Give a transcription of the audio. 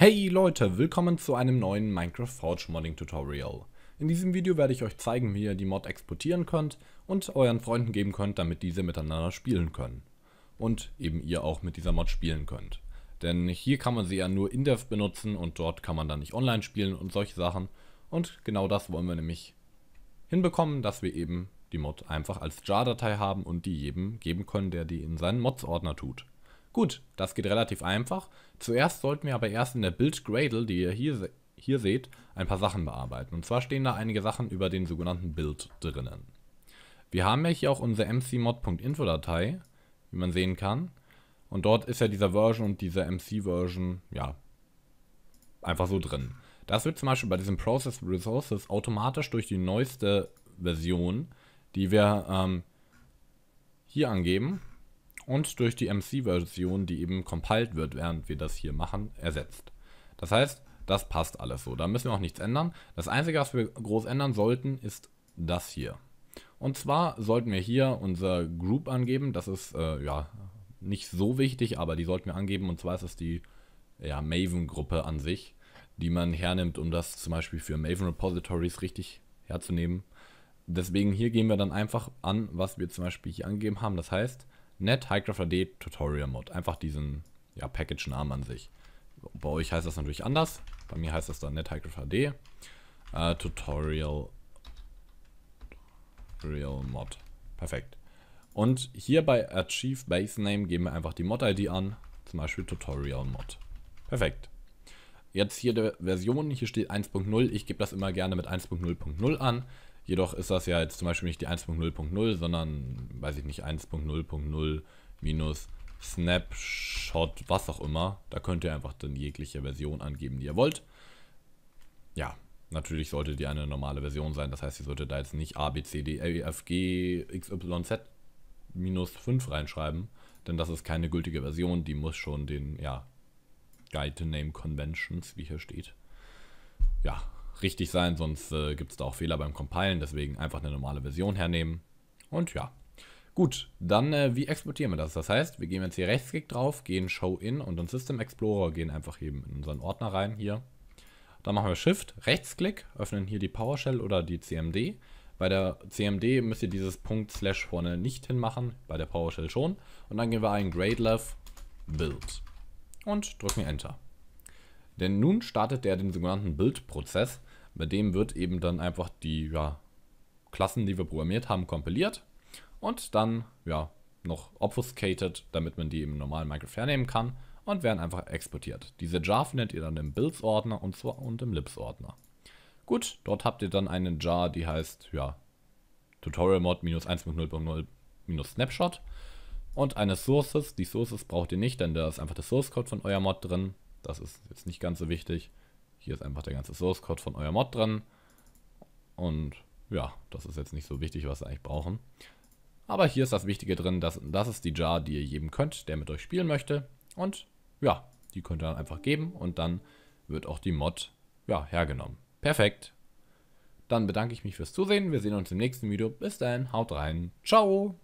Hey Leute, willkommen zu einem neuen Minecraft Forge Modding Tutorial. In diesem Video werde ich euch zeigen, wie ihr die Mod exportieren könnt und euren Freunden geben könnt, damit diese miteinander spielen können. Und eben ihr auch mit dieser Mod spielen könnt. Denn hier kann man sie ja nur in Dev benutzen und dort kann man dann nicht online spielen und solche Sachen. Und genau das wollen wir nämlich hinbekommen, dass wir eben die Mod einfach als JAR-Datei haben und die jedem geben können, der die in seinen Mods-Ordner tut. Gut, das geht relativ einfach. Zuerst sollten wir aber erst in der Build Gradle, die ihr hier, se hier seht, ein paar Sachen bearbeiten. Und zwar stehen da einige Sachen über den sogenannten Build drinnen. Wir haben ja hier auch unsere mcmod.info Datei, wie man sehen kann. Und dort ist ja dieser Version und diese MC-Version, ja, einfach so drin. Das wird zum Beispiel bei diesem Process Resources automatisch durch die neueste Version, die wir ähm, hier angeben, und durch die MC-Version, die eben compiled wird, während wir das hier machen, ersetzt. Das heißt, das passt alles so. Da müssen wir auch nichts ändern. Das Einzige, was wir groß ändern sollten, ist das hier. Und zwar sollten wir hier unser Group angeben. Das ist äh, ja nicht so wichtig, aber die sollten wir angeben. Und zwar ist es die ja, Maven-Gruppe an sich, die man hernimmt, um das zum Beispiel für Maven-Repositories richtig herzunehmen. Deswegen hier gehen wir dann einfach an, was wir zum Beispiel hier angegeben haben. Das heißt, Net Highcraft AD Tutorial Mod. Einfach diesen ja, Package-Namen an sich. Bei euch heißt das natürlich anders. Bei mir heißt das dann Net Highcraft AD äh, Tutorial, Tutorial Mod. Perfekt. Und hier bei Achieve Base Name geben wir einfach die Mod-ID an, zum Beispiel Tutorial Mod. Perfekt. Jetzt hier der Version, hier steht 1.0, ich gebe das immer gerne mit 1.0.0 an. Jedoch ist das ja jetzt zum Beispiel nicht die 1.0.0, sondern, weiß ich nicht, 1.0.0 minus Snapshot, was auch immer. Da könnt ihr einfach dann jegliche Version angeben, die ihr wollt. Ja, natürlich sollte die eine normale Version sein. Das heißt, ihr solltet da jetzt nicht A, B, C, D, E, F, G, X, Y, Z minus 5 reinschreiben. Denn das ist keine gültige Version. Die muss schon den, ja, Guide Name Conventions, wie hier steht, ja, richtig sein, sonst äh, gibt es da auch Fehler beim Compilen. Deswegen einfach eine normale Version hernehmen. Und ja. Gut, dann äh, wie exportieren wir das? Das heißt, wir gehen jetzt hier rechtsklick drauf, gehen Show in und in System Explorer gehen einfach eben in unseren Ordner rein hier. Dann machen wir Shift, Rechtsklick, öffnen hier die PowerShell oder die CMD. Bei der CMD müsst ihr dieses Punkt Slash vorne nicht hinmachen, bei der PowerShell schon. Und dann gehen wir ein GradeLev Build und drücken Enter. Denn nun startet er den sogenannten Build-Prozess. Bei dem wird eben dann einfach die ja, Klassen, die wir programmiert haben, kompiliert und dann ja, noch obfuscated, damit man die im normalen Minecraft hernehmen kann und werden einfach exportiert. Diese Jar findet ihr dann im Builds-Ordner und, zwar und im Libs-Ordner. Gut, dort habt ihr dann eine Jar, die heißt ja, Tutorial-Mod-1.0.0-Snapshot und eine Sources. Die Sources braucht ihr nicht, denn da ist einfach der Source-Code von euer Mod drin. Das ist jetzt nicht ganz so wichtig. Hier ist einfach der ganze Source Code von eurem Mod dran. Und ja, das ist jetzt nicht so wichtig, was wir eigentlich brauchen. Aber hier ist das Wichtige drin, dass, das ist die Jar, die ihr geben könnt, der mit euch spielen möchte. Und ja, die könnt ihr dann einfach geben und dann wird auch die Mod ja, hergenommen. Perfekt. Dann bedanke ich mich fürs Zusehen. Wir sehen uns im nächsten Video. Bis dahin, haut rein. Ciao.